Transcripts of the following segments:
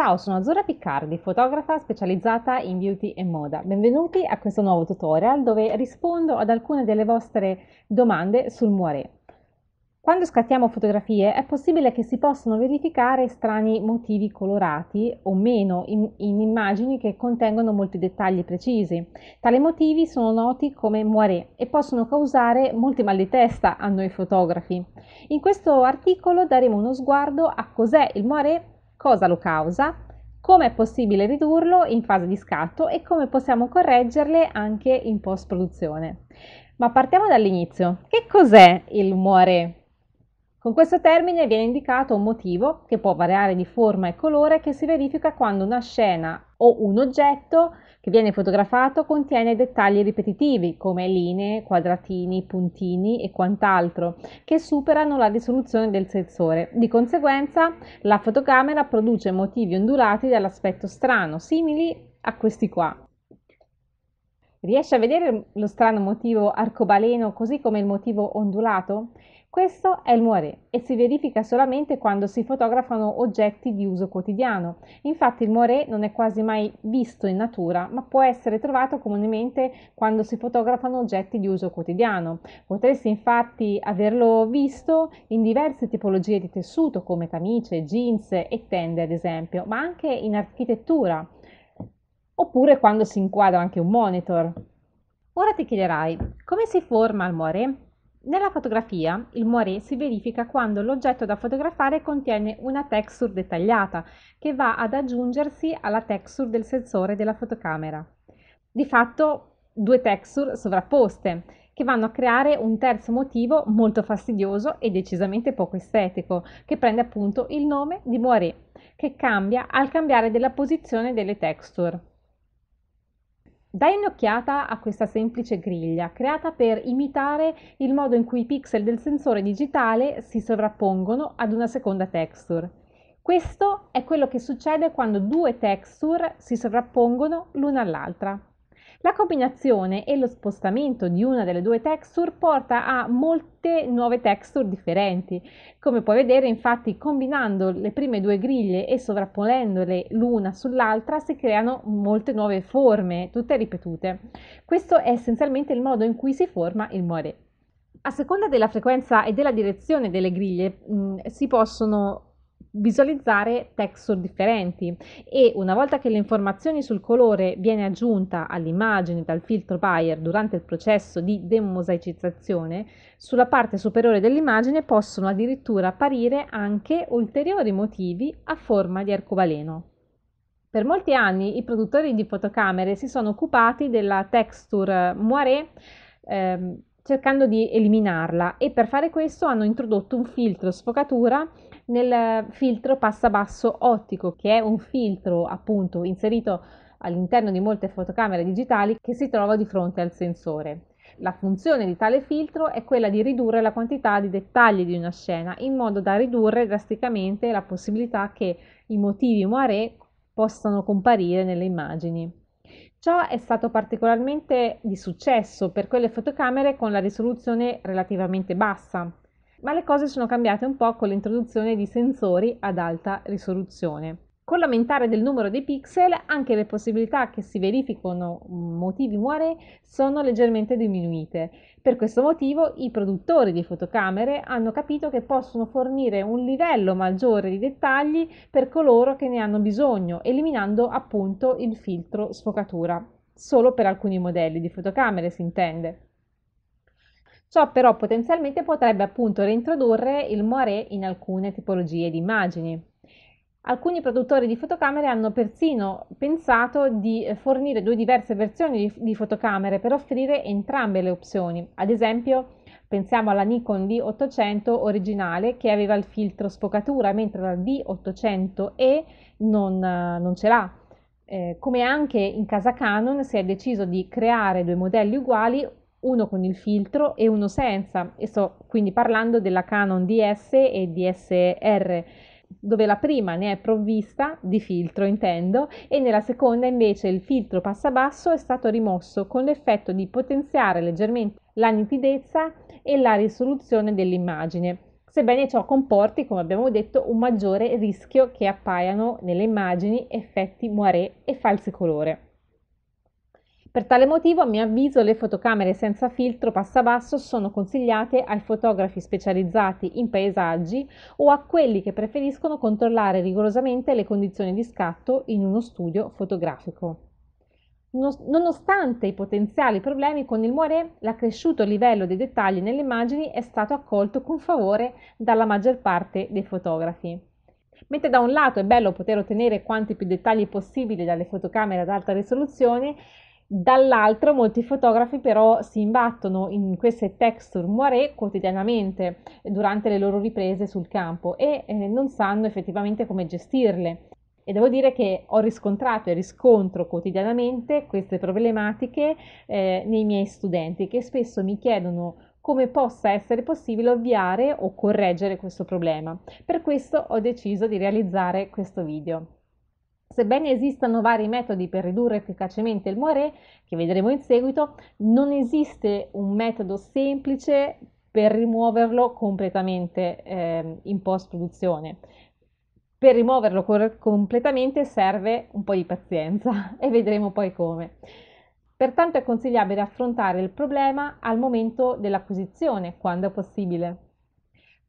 Ciao, sono Azzurra Piccardi, fotografa specializzata in beauty e moda. Benvenuti a questo nuovo tutorial dove rispondo ad alcune delle vostre domande sul moiré. Quando scattiamo fotografie è possibile che si possano verificare strani motivi colorati o meno in, in immagini che contengono molti dettagli precisi. Tali motivi sono noti come moiré e possono causare molti mal di testa a noi fotografi. In questo articolo daremo uno sguardo a cos'è il moiré cosa lo causa, come è possibile ridurlo in fase di scatto e come possiamo correggerle anche in post-produzione. Ma partiamo dall'inizio. Che cos'è il rumore con questo termine viene indicato un motivo, che può variare di forma e colore, che si verifica quando una scena o un oggetto che viene fotografato contiene dettagli ripetitivi come linee, quadratini, puntini e quant'altro che superano la risoluzione del sensore. Di conseguenza la fotocamera produce motivi ondulati dall'aspetto strano, simili a questi qua. Riesci a vedere lo strano motivo arcobaleno così come il motivo ondulato? Questo è il moiré e si verifica solamente quando si fotografano oggetti di uso quotidiano. Infatti il moiré non è quasi mai visto in natura, ma può essere trovato comunemente quando si fotografano oggetti di uso quotidiano. Potresti infatti averlo visto in diverse tipologie di tessuto come camicie, jeans e tende ad esempio, ma anche in architettura, oppure quando si inquadra anche un monitor. Ora ti chiederai come si forma il moiré? Nella fotografia il moiré si verifica quando l'oggetto da fotografare contiene una texture dettagliata che va ad aggiungersi alla texture del sensore della fotocamera. Di fatto due texture sovrapposte che vanno a creare un terzo motivo molto fastidioso e decisamente poco estetico, che prende appunto il nome di moiré, che cambia al cambiare della posizione delle texture. Dai un'occhiata a questa semplice griglia, creata per imitare il modo in cui i pixel del sensore digitale si sovrappongono ad una seconda texture. Questo è quello che succede quando due texture si sovrappongono l'una all'altra. La combinazione e lo spostamento di una delle due texture porta a molte nuove texture differenti. Come puoi vedere infatti combinando le prime due griglie e sovrapponendole l'una sull'altra si creano molte nuove forme, tutte ripetute. Questo è essenzialmente il modo in cui si forma il moiré. A seconda della frequenza e della direzione delle griglie mh, mm, si possono visualizzare texture differenti e una volta che le informazioni sul colore viene aggiunta all'immagine dal filtro Bayer durante il processo di demosaicizzazione, sulla parte superiore dell'immagine possono addirittura apparire anche ulteriori motivi a forma di arcobaleno. Per molti anni i produttori di fotocamere si sono occupati della texture moiré ehm, cercando di eliminarla e per fare questo hanno introdotto un filtro sfocatura nel filtro passabasso ottico che è un filtro appunto inserito all'interno di molte fotocamere digitali che si trova di fronte al sensore. La funzione di tale filtro è quella di ridurre la quantità di dettagli di una scena in modo da ridurre drasticamente la possibilità che i motivi moiré possano comparire nelle immagini. Ciò è stato particolarmente di successo per quelle fotocamere con la risoluzione relativamente bassa, ma le cose sono cambiate un po' con l'introduzione di sensori ad alta risoluzione. Con l'aumentare del numero dei pixel, anche le possibilità che si verificano motivi moiré sono leggermente diminuite. Per questo motivo i produttori di fotocamere hanno capito che possono fornire un livello maggiore di dettagli per coloro che ne hanno bisogno, eliminando appunto il filtro sfocatura. Solo per alcuni modelli di fotocamere si intende. Ciò però potenzialmente potrebbe appunto reintrodurre il moiré in alcune tipologie di immagini. Alcuni produttori di fotocamere hanno persino pensato di eh, fornire due diverse versioni di, fotocamere per offrire entrambe le opzioni. Ad esempio, pensiamo alla Nikon D800 originale che aveva il filtro sfocatura, mentre la D800E non, eh, non ce l'ha. Eh, come anche in casa Canon si è deciso di creare due modelli uguali, uno con il filtro e uno senza. E sto quindi parlando della Canon DS e DSR dove la prima ne è provvista di filtro intendo e nella seconda invece il filtro passa basso è stato rimosso con l'effetto di potenziare leggermente la nitidezza e la risoluzione dell'immagine sebbene ciò comporti come abbiamo detto un maggiore rischio che appaiano nelle immagini effetti moiré e falsi colore. Per tale motivo, a mio avviso, le fotocamere senza filtro passabasso sono consigliate ai fotografi specializzati in paesaggi o a quelli che preferiscono controllare rigorosamente le condizioni di scatto in uno studio fotografico. Nonostante i potenziali problemi con il moiré, l'accresciuto livello dei dettagli nelle immagini è stato accolto con favore dalla maggior parte dei fotografi. Mentre da un lato è bello poter ottenere quanti più dettagli possibili dalle fotocamere ad alta risoluzione, Dall'altro molti fotografi però si imbattono in queste texture moiré quotidianamente eh, durante le loro riprese sul campo e eh, non sanno effettivamente come gestirle. E devo dire che ho riscontrato e riscontro quotidianamente queste problematiche eh, nei miei studenti che spesso mi chiedono come possa essere possibile ovviare o correggere questo problema. Per questo ho deciso di realizzare questo video. Sebbene esistano vari metodi per ridurre efficacemente il moiré, che vedremo in seguito, non esiste un metodo semplice per rimuoverlo completamente eh, in post-produzione. Per rimuoverlo completamente serve un po' di pazienza e vedremo poi come. Pertanto è consigliabile affrontare il problema al momento dell'acquisizione, quando è possibile.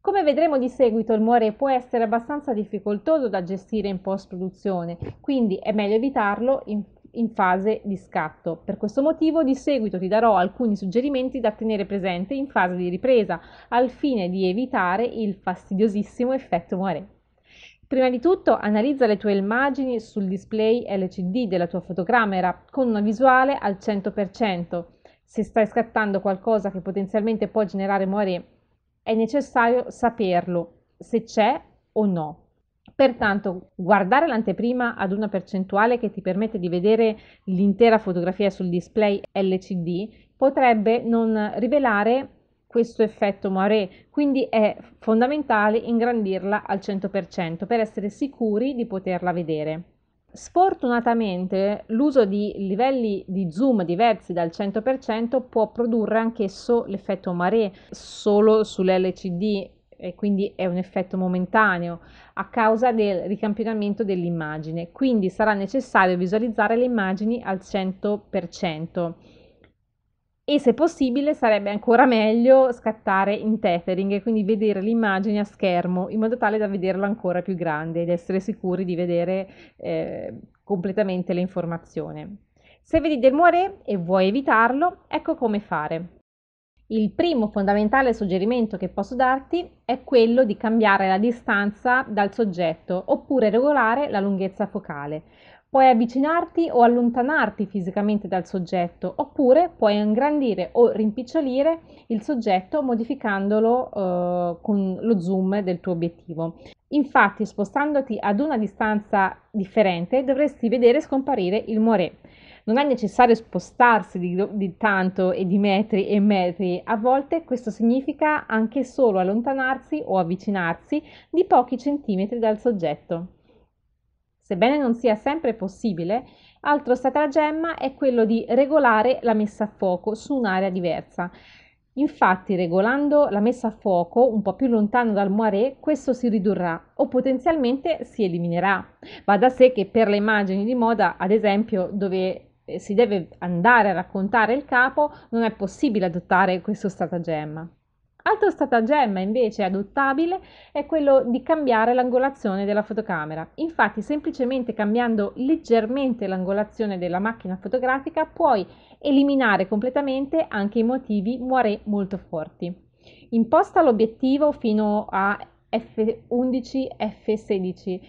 Come vedremo di seguito, il muore può essere abbastanza difficoltoso da gestire in post-produzione, quindi è meglio evitarlo in, in, fase di scatto. Per questo motivo di seguito ti darò alcuni suggerimenti da tenere presente in fase di ripresa, al fine di evitare il fastidiosissimo effetto muore. Prima di tutto analizza le tue immagini sul display LCD della tua fotocamera con una visuale al 100%. Se stai scattando qualcosa che potenzialmente può generare muore è necessario saperlo se c'è o no. Pertanto, guardare l'anteprima ad una percentuale che ti permette di vedere l'intera fotografia sul display LCD potrebbe non rivelare questo effetto moiré, quindi è fondamentale ingrandirla al 100% per essere sicuri di poterla vedere. Sfortunatamente l'uso di livelli di zoom diversi dal 100% può produrre anch'esso l'effetto maré solo sull'LCD e quindi è un effetto momentaneo a causa del ricampionamento dell'immagine, quindi sarà necessario visualizzare le immagini al 100% e se possibile sarebbe ancora meglio scattare in tethering e quindi vedere l'immagine a schermo in modo tale da vederlo ancora più grande ed essere sicuri di vedere eh, completamente l'informazione. Se vedi del moiré e vuoi evitarlo, ecco come fare. Il primo fondamentale suggerimento che posso darti è quello di cambiare la distanza dal soggetto oppure regolare la lunghezza focale. Puoi avvicinarti o allontanarti fisicamente dal soggetto, oppure puoi ingrandire o rimpicciolire il soggetto modificandolo eh, con lo zoom del tuo obiettivo. Infatti, spostandoti ad una distanza differente, dovresti vedere scomparire il moré. Non è necessario spostarsi di, di tanto e di metri e metri, a volte questo significa anche solo allontanarsi o avvicinarsi di pochi centimetri dal soggetto. Sebbene non sia sempre possibile, altro stratagemma è quello di regolare la messa a fuoco su un'area diversa. Infatti, regolando la messa a fuoco un po' più lontano dal moiré, questo si ridurrà o potenzialmente si eliminerà. Va da sé che per le immagini di moda, ad esempio, dove eh, si deve andare a raccontare il capo, non è possibile adottare questo stratagemma. Altro stratagemma invece adottabile è quello di cambiare l'angolazione della fotocamera. Infatti semplicemente cambiando leggermente l'angolazione della macchina fotografica puoi eliminare completamente anche i motivi moiré molto forti. Imposta l'obiettivo fino a f11, f16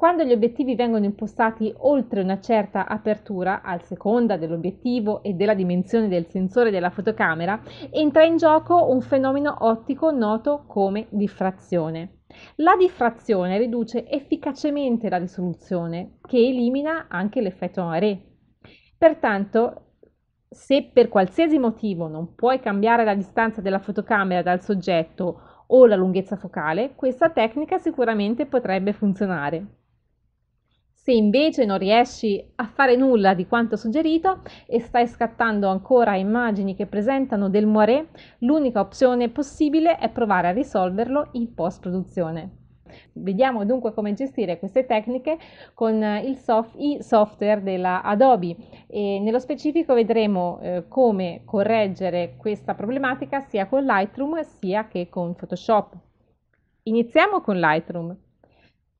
quando gli obiettivi vengono impostati oltre una certa apertura, a seconda dell'obiettivo e della dimensione del sensore della fotocamera, entra in gioco un fenomeno ottico noto come diffrazione. La diffrazione riduce efficacemente la risoluzione, che elimina anche l'effetto array. Pertanto, se per qualsiasi motivo non puoi cambiare la distanza della fotocamera dal soggetto o la lunghezza focale, questa tecnica sicuramente potrebbe funzionare. Se invece non riesci a fare nulla di quanto suggerito e stai scattando ancora immagini che presentano del moiré, l'unica opzione possibile è provare a risolverlo in post-produzione. Vediamo dunque come gestire queste tecniche con soft, i software della Adobe e nello specifico vedremo eh, come correggere questa problematica sia con Lightroom sia che con Photoshop. Iniziamo con Lightroom.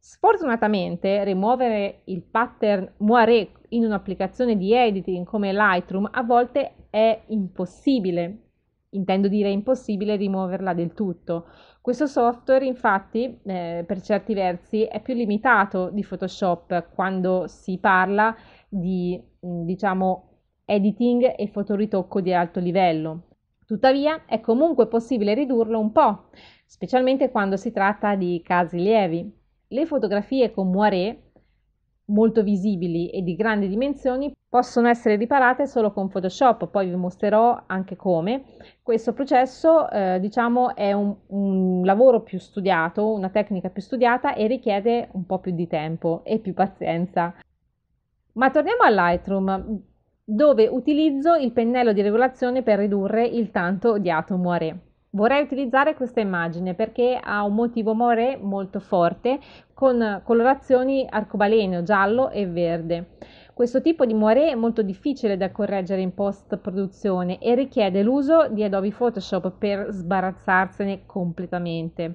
Sfortunatamente, rimuovere il pattern moiré in un'applicazione di editing come Lightroom a volte è impossibile. Intendo dire impossibile rimuoverla del tutto. Questo software infatti eh, per certi versi è più limitato di Photoshop quando si parla di mm, diciamo editing e fotoritocco di alto livello. Tuttavia è comunque possibile ridurlo un po', specialmente quando si tratta di casi lievi. Le fotografie con moiré, molto visibili e di grandi dimensioni, possono essere riparate solo con Photoshop, poi vi mostrerò anche come. Questo processo eh, diciamo è un, un lavoro più studiato, una tecnica più studiata e richiede un po' più di tempo e più pazienza. Ma torniamo a Lightroom, dove utilizzo il pennello di regolazione per ridurre il tanto odiato moiré. Vorrei utilizzare questa immagine perché ha un motivo more molto forte con colorazioni arcobaleno, giallo e verde. Questo tipo di moiré è molto difficile da correggere in post produzione e richiede l'uso di Adobe Photoshop per sbarazzarsene completamente.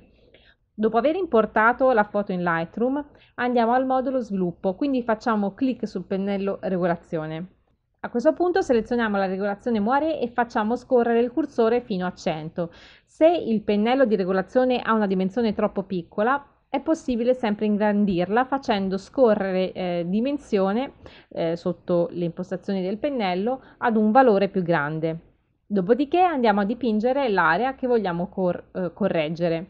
Dopo aver importato la foto in Lightroom andiamo al modulo sviluppo, quindi facciamo clic sul pennello regolazione. A questo punto selezioniamo la regolazione moiré e facciamo scorrere il cursore fino a 100. Se il pennello di regolazione ha una dimensione troppo piccola, è possibile sempre ingrandirla facendo scorrere eh, dimensione eh, sotto le impostazioni del pennello ad un valore più grande. Dopodiché andiamo a dipingere l'area che vogliamo cor eh, correggere.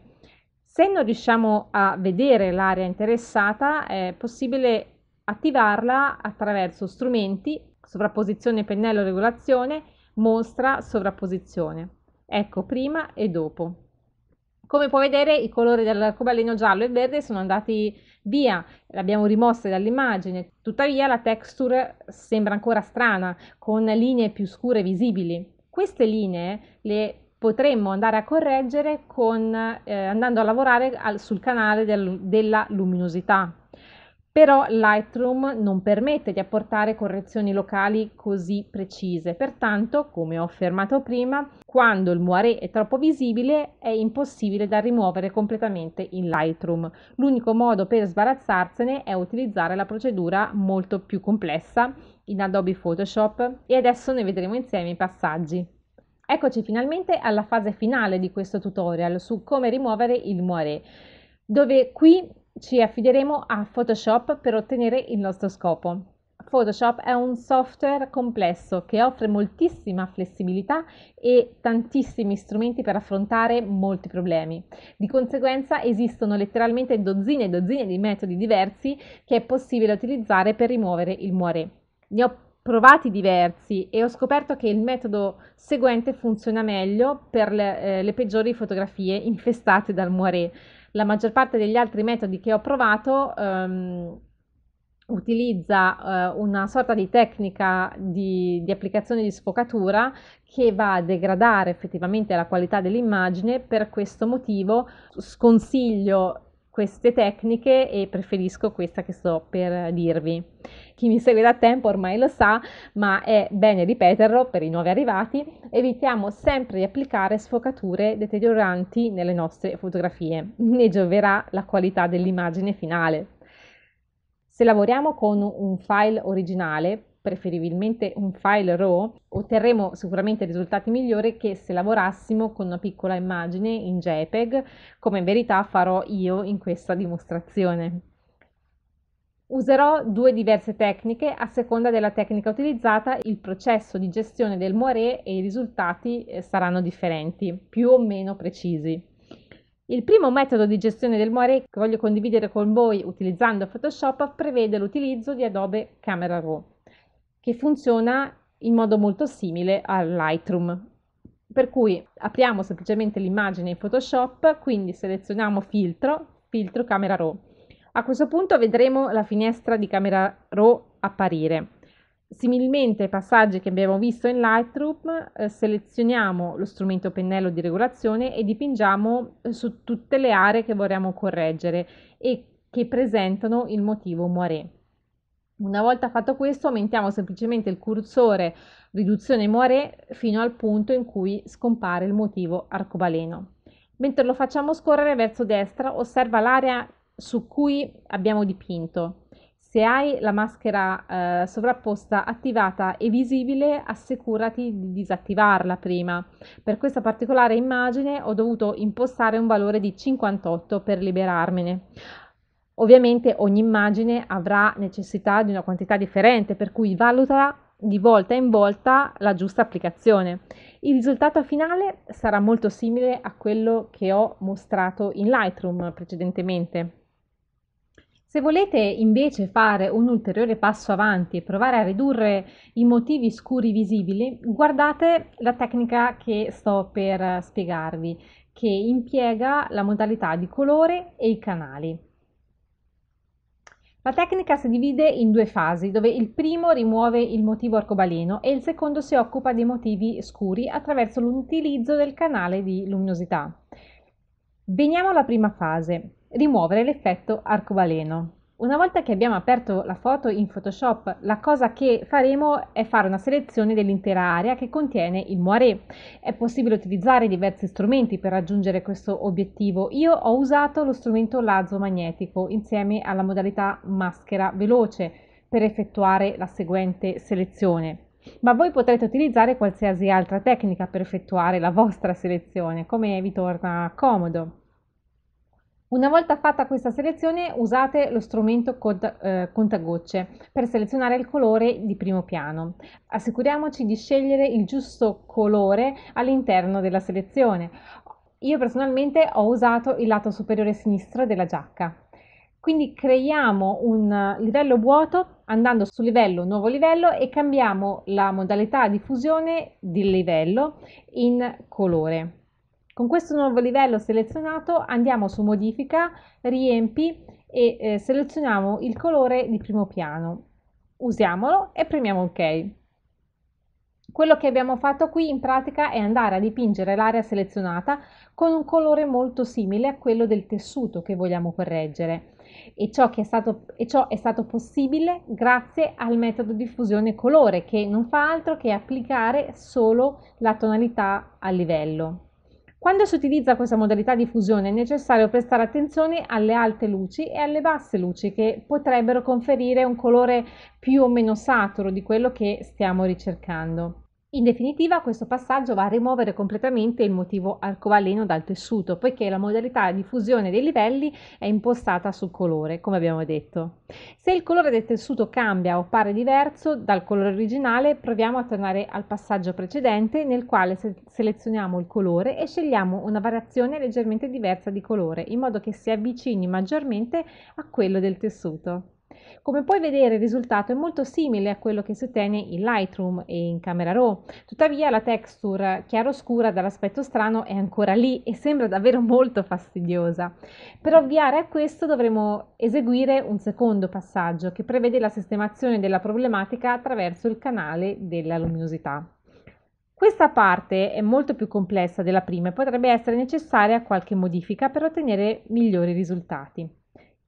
Se non riusciamo a vedere l'area interessata è possibile attivarla attraverso strumenti sovrapposizione pennello regolazione, mostra sovrapposizione. Ecco prima e dopo. Come puoi vedere i colori dell'arcobaleno giallo e verde sono andati via, l'abbiamo rimossa dall'immagine, tuttavia la texture sembra ancora strana, con linee più scure visibili. Queste linee le potremmo andare a correggere con, eh, andando a lavorare al, sul canale del, della luminosità però Lightroom non permette di apportare correzioni locali così precise, pertanto, come ho affermato prima, quando il moiré è troppo visibile è impossibile da rimuovere completamente in Lightroom. L'unico modo per sbarazzarsene è utilizzare la procedura molto più complessa in Adobe Photoshop e adesso ne vedremo insieme i passaggi. Eccoci finalmente alla fase finale di questo tutorial su come rimuovere il moiré, dove qui ci affideremo a Photoshop per ottenere il nostro scopo. Photoshop è un software complesso che offre moltissima flessibilità e tantissimi strumenti per affrontare molti problemi. Di conseguenza esistono letteralmente dozzine e dozzine di metodi diversi che è possibile utilizzare per rimuovere il muore. Ne ho provati diversi e ho scoperto che il metodo seguente funziona meglio per le, eh, le peggiori fotografie infestate dal muore la maggior parte degli altri metodi che ho provato ehm, utilizza eh, una sorta di tecnica di, di, applicazione di sfocatura che va a degradare effettivamente la qualità dell'immagine, per questo motivo sconsiglio queste tecniche e preferisco questa che sto per dirvi. Chi mi segue da tempo ormai lo sa, ma è bene ripeterlo per i nuovi arrivati, evitiamo sempre di applicare sfocature deterioranti nelle nostre fotografie, ne gioverà la qualità dell'immagine finale. Se lavoriamo con un file originale, preferibilmente un file RAW, otterremo sicuramente risultati migliori che se lavorassimo con una piccola immagine in JPEG, come in verità farò io in questa dimostrazione. Userò due diverse tecniche a seconda della tecnica utilizzata, il processo di gestione del moiré e i risultati eh, saranno differenti, più o meno precisi. Il primo metodo di gestione del moiré che voglio condividere con voi utilizzando Photoshop prevede l'utilizzo di Adobe Camera Raw che funziona in modo molto simile a Lightroom. Per cui apriamo semplicemente l'immagine in Photoshop, quindi selezioniamo filtro, filtro camera RAW. A questo punto vedremo la finestra di camera RAW apparire. Similmente ai passaggi che abbiamo visto in Lightroom, eh, selezioniamo lo strumento pennello di regolazione e dipingiamo eh, su tutte le aree che vorremmo correggere e che presentano il motivo moiré. Una volta fatto questo aumentiamo semplicemente il cursore riduzione moiré fino al punto in cui scompare il motivo arcobaleno. Mentre lo facciamo scorrere verso destra osserva l'area su cui abbiamo dipinto. Se hai la maschera eh, sovrapposta attivata e visibile, assicurati di disattivarla prima. Per questa particolare immagine ho dovuto impostare un valore di 58 per liberarmene. Ovviamente ogni immagine avrà necessità di una quantità differente, per cui valuta di volta in volta la giusta applicazione. Il risultato finale sarà molto simile a quello che ho mostrato in Lightroom precedentemente. Se volete invece fare un ulteriore passo avanti e provare a ridurre i motivi scuri visibili, guardate la tecnica che sto per spiegarvi, che impiega la modalità di colore e i canali. La tecnica si divide in due fasi, dove il primo rimuove il motivo arcobaleno e il secondo si occupa dei motivi scuri attraverso l'utilizzo del canale di luminosità. Veniamo alla prima fase, rimuovere l'effetto arcobaleno. Una volta che abbiamo aperto la foto in Photoshop, la cosa che faremo è fare una selezione dell'intera area che contiene il moiré. È possibile utilizzare diversi strumenti per raggiungere questo obiettivo. Io ho usato lo strumento lazzo magnetico insieme alla modalità maschera veloce per effettuare la seguente selezione. Ma voi potrete utilizzare qualsiasi altra tecnica per effettuare la vostra selezione, come vi torna comodo. Una volta fatta questa selezione usate lo strumento eh, contagocce per selezionare il colore di primo piano. Assicuriamoci di scegliere il giusto colore all'interno della selezione. Io personalmente ho usato il lato superiore sinistro della giacca. Quindi creiamo un eh, livello vuoto andando su livello, nuovo livello e cambiamo la modalità di fusione di livello in colore. Con questo nuovo livello selezionato andiamo su modifica, riempi e eh, selezioniamo il colore di primo piano. Usiamolo e premiamo ok. Quello che abbiamo fatto qui in pratica è andare a dipingere l'area selezionata con un colore molto simile a quello del tessuto che vogliamo correggere e ciò, è stato, e ciò è stato possibile grazie al metodo di fusione colore che non fa altro che applicare solo la tonalità al livello. Quando si utilizza questa modalità di fusione è necessario prestare attenzione alle alte luci e alle basse luci che potrebbero conferire un colore più o meno saturo di quello che stiamo ricercando. In definitiva questo passaggio va a rimuovere completamente il motivo arcobaleno dal tessuto, poiché la modalità di fusione dei livelli è impostata sul colore, come abbiamo detto. Se il colore del tessuto cambia o pare diverso dal colore originale, proviamo a tornare al passaggio precedente nel quale se- selezioniamo il colore e scegliamo una variazione leggermente diversa di colore, in modo che si avvicini maggiormente a quello del tessuto. Come puoi vedere il risultato è molto simile a quello che si ottiene in Lightroom e in Camera Raw, tuttavia la texture chiaroscura dall'aspetto strano è ancora lì e sembra davvero molto fastidiosa. Per ovviare a questo dovremo eseguire un secondo passaggio che prevede la sistemazione della problematica attraverso il canale della luminosità. Questa parte è molto più complessa della prima e potrebbe essere necessaria qualche modifica per ottenere migliori risultati.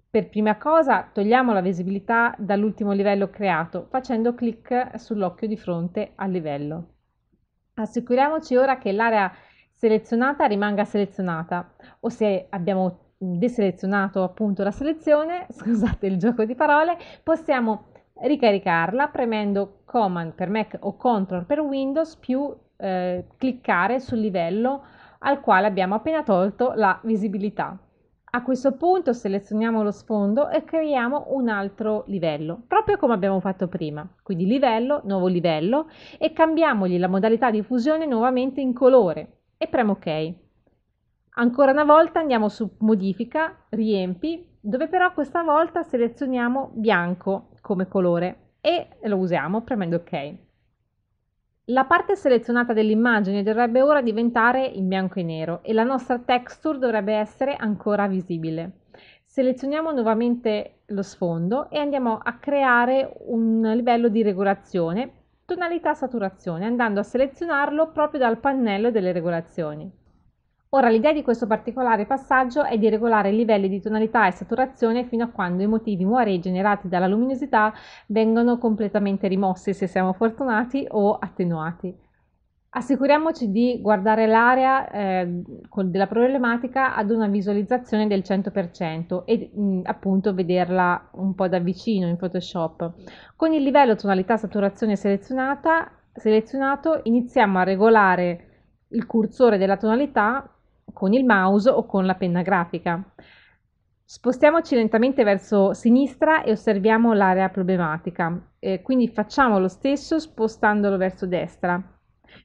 Per prima cosa togliamo la visibilità dall'ultimo livello creato facendo clic sull'occhio di fronte al livello. Assicuriamoci ora che l'area selezionata rimanga selezionata o se abbiamo deselezionato appunto la selezione, scusate il gioco di parole, possiamo ricaricarla premendo Command per Mac o Control per Windows più eh, cliccare sul livello al quale abbiamo appena tolto la visibilità. A questo punto selezioniamo lo sfondo e creiamo un altro livello, proprio come abbiamo fatto prima. Quindi livello, nuovo livello e cambiamogli la modalità di fusione nuovamente in colore e premo ok. Ancora una volta andiamo su modifica, riempi, dove però questa volta selezioniamo bianco come colore e lo usiamo premendo ok. La parte selezionata dell'immagine dovrebbe ora diventare in bianco e nero e la nostra texture dovrebbe essere ancora visibile. Selezioniamo nuovamente lo sfondo e andiamo a creare un livello di regolazione, tonalità saturazione, andando a selezionarlo proprio dal pannello delle regolazioni. Ora l'idea di questo particolare passaggio è di regolare i livelli di tonalità e saturazione fino a quando i motivi moirei generati dalla luminosità vengono completamente rimossi se siamo fortunati o attenuati. Assicuriamoci di guardare l'area eh, della problematica ad una visualizzazione del 100% e mh, mm, appunto vederla un po' da vicino in Photoshop. Con il livello tonalità saturazione selezionato iniziamo a regolare il cursore della tonalità con il mouse o con la penna grafica. Spostiamoci lentamente verso sinistra e osserviamo l'area problematica, eh, quindi facciamo lo stesso spostandolo verso destra.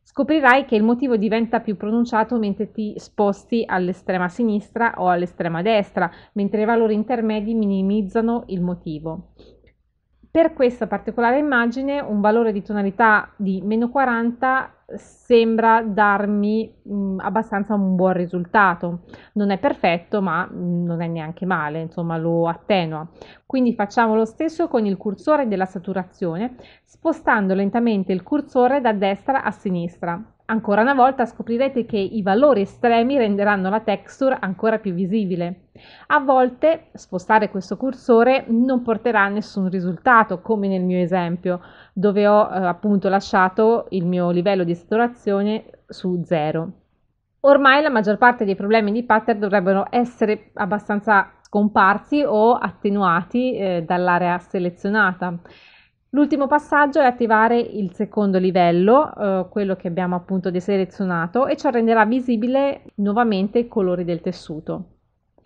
Scoprirai che il motivo diventa più pronunciato mentre ti sposti all'estrema sinistra o all'estrema destra, mentre i valori intermedi minimizzano il motivo. Per questa particolare immagine un valore di tonalità di meno 40 sembra darmi mh, mm, abbastanza un buon risultato. Non è perfetto, ma mm, non è neanche male, insomma lo attenua. Quindi facciamo lo stesso con il cursore della saturazione, spostando lentamente il cursore da destra a sinistra. Ancora una volta scoprirete che i valori estremi renderanno la texture ancora più visibile. A volte spostare questo cursore non porterà a nessun risultato, come nel mio esempio, dove ho eh, appunto lasciato il mio livello di saturazione su zero. Ormai la maggior parte dei problemi di pattern dovrebbero essere abbastanza scomparsi o attenuati eh, dall'area selezionata. L'ultimo passaggio è attivare il secondo livello, eh, quello che abbiamo appunto deselezionato, e ciò renderà visibile nuovamente i colori del tessuto.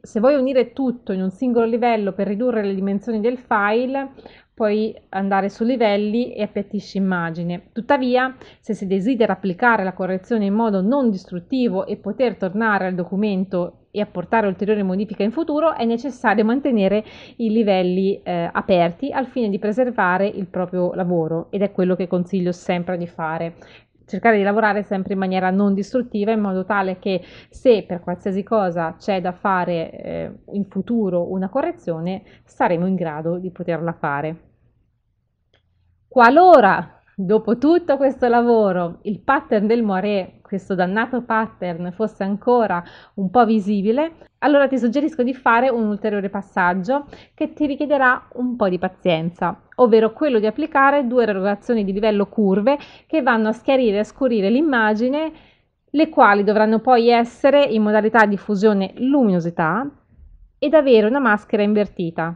Se vuoi unire tutto in un singolo livello per ridurre le dimensioni del file, puoi andare su livelli e appiattisci immagine. Tuttavia, se si desidera applicare la correzione in modo non distruttivo e poter tornare al documento e apportare ulteriori modifiche in futuro, è necessario mantenere i livelli eh, aperti al fine di preservare il proprio lavoro ed è quello che consiglio sempre di fare cercare di lavorare sempre in maniera non distruttiva in modo tale che se per qualsiasi cosa c'è da fare eh, in futuro una correzione saremo in grado di poterla fare. Qualora dopo tutto questo lavoro il pattern del moiré questo dannato pattern fosse ancora un po' visibile, allora ti suggerisco di fare un ulteriore passaggio che ti richiederà un po' di pazienza, ovvero quello di applicare due erogazioni di livello curve che vanno a schiarire e scurire l'immagine, le quali dovranno poi essere in modalità di fusione luminosità ed avere una maschera invertita.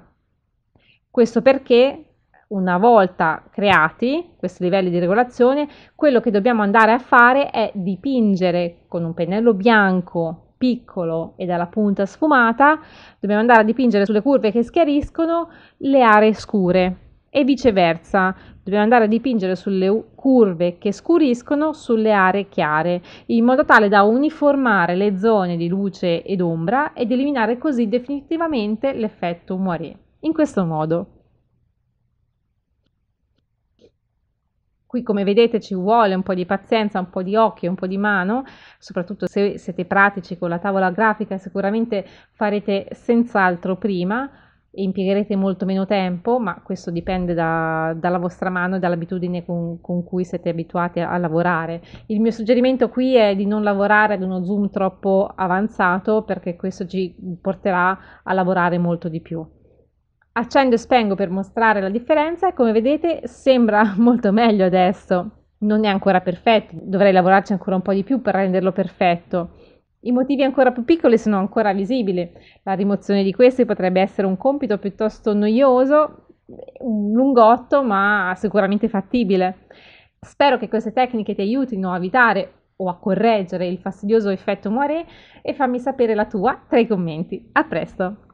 Questo perché una volta creati questi livelli di regolazione, quello che dobbiamo andare a fare è dipingere con un pennello bianco piccolo e dalla punta sfumata, dobbiamo andare a dipingere sulle curve che schiariscono le aree scure e viceversa, dobbiamo andare a dipingere sulle curve che scuriscono sulle aree chiare, in modo tale da uniformare le zone di luce ed ombra ed eliminare così definitivamente l'effetto moiré. In questo modo Qui come vedete ci vuole un po' di pazienza, un po' di occhio, un po' di mano, soprattutto se siete pratici con la tavola grafica sicuramente farete senz'altro prima e impiegherete molto meno tempo, ma questo dipende da, dalla vostra mano e dall'abitudine con, con, cui siete abituati a, a lavorare. Il mio suggerimento qui è di non lavorare ad uno zoom troppo avanzato perché questo ci porterà a lavorare molto di più accendo e spengo per mostrare la differenza e come vedete sembra molto meglio adesso. Non è ancora perfetto, dovrei lavorarci ancora un po' di più per renderlo perfetto. I motivi ancora più piccoli sono ancora visibili. La rimozione di questi potrebbe essere un compito piuttosto noioso, un lungotto, ma sicuramente fattibile. Spero che queste tecniche ti aiutino a evitare o a correggere il fastidioso effetto moiré e fammi sapere la tua tra i commenti. A presto!